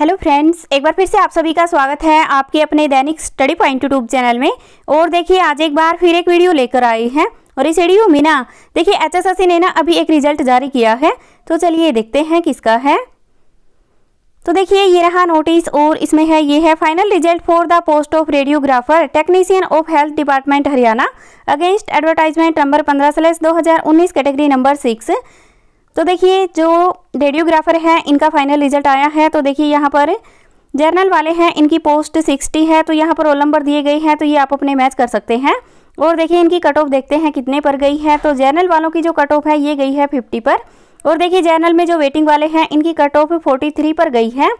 hello friends एक बार फिर से आप सभी का स्वागत है आपके अपने दैनिक स्टडी पॉइंट यूट्यूब चैनल में और देखिए आज एक बार फिर एक वीडियो लेकर आई है और इस वीडियो में ना देखिए एचएसएससी ने ना अभी एक रिजल्ट जारी किया है तो चलिए देखते हैं किसका है तो देखिए ये रहा नोटिस और इसमें है ये है final result for the post of radiographer technician of health department Haryana against advertisement number पंद्रह स्लेस दो कैटेगरी नंबर सिक्स तो देखिए जो रेडियोग्राफर हैं इनका फाइनल रिजल्ट आया है तो देखिए यहाँ पर जर्नल वाले हैं इनकी पोस्ट सिक्सटी है तो यहाँ पर रोल नंबर दिए गए हैं तो ये आप अपने मैच कर सकते हैं और देखिए इनकी कट ऑफ देखते हैं कितने पर गई है तो जर्नल वालों की जो कट ऑफ है ये गई है फिफ्टी पर और देखिए जर्नल में जो वेटिंग वाले हैं इनकी कट ऑफ फोर्टी थ्री पर गई है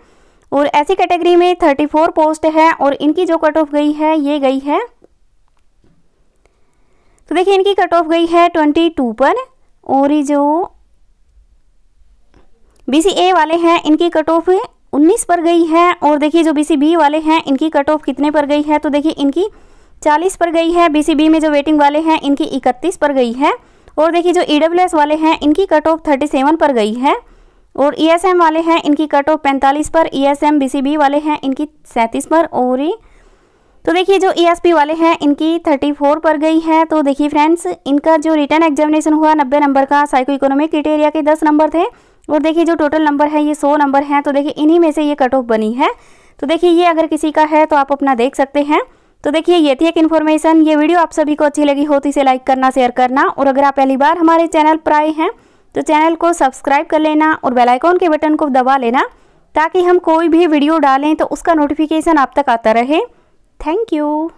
और ऐसी कैटेगरी में थर्टी फोर पोस्ट है और इनकी जो कट ऑफ गई है ये गई है तो देखिए इनकी कट ऑफ गई है ट्वेंटी टू पर और ये जो बी ए वाले हैं इनकी कट ऑफ उन्नीस पर गई है और देखिए जो बी बी वाले हैं इनकी कट ऑफ कितने पर गई है तो देखिए इनकी चालीस पर गई है बी बी में जो वेटिंग वाले हैं इनकी इकतीस पर गई है और देखिए जो ई e वाले हैं इनकी कट ऑफ थर्टी सेवन पर गई है और ई एस एम वाले हैं इनकी कट ऑफ पैंतालीस पर E S M B C B वाले हैं इनकी सैंतीस पर और तो देखिए जो ई एस पी वाले हैं इनकी थर्टी फोर पर गई है तो देखिए फ्रेंड्स इनका जो रिटर्न एग्जामिनेशन हुआ नब्बे नंबर का साइको इकोनॉमिक क्रिटेरिया के दस नंबर थे और देखिए जो टोटल नंबर है ये सौ नंबर हैं तो देखिए इन्हीं में से ये कट ऑफ बनी है तो देखिए ये अगर किसी का है तो आप अपना देख सकते हैं तो देखिए ये थी एक इन्फॉर्मेशन ये वीडियो आप सभी को अच्छी लगी हो तो इसे लाइक करना शेयर करना और अगर आप पहली बार हमारे चैनल पर आए हैं तो चैनल को सब्सक्राइब कर लेना और बेल आइकॉन के बटन को दबा लेना ताकि हम कोई भी वीडियो डालें तो उसका नोटिफिकेशन आप तक आता रहे थैंक यू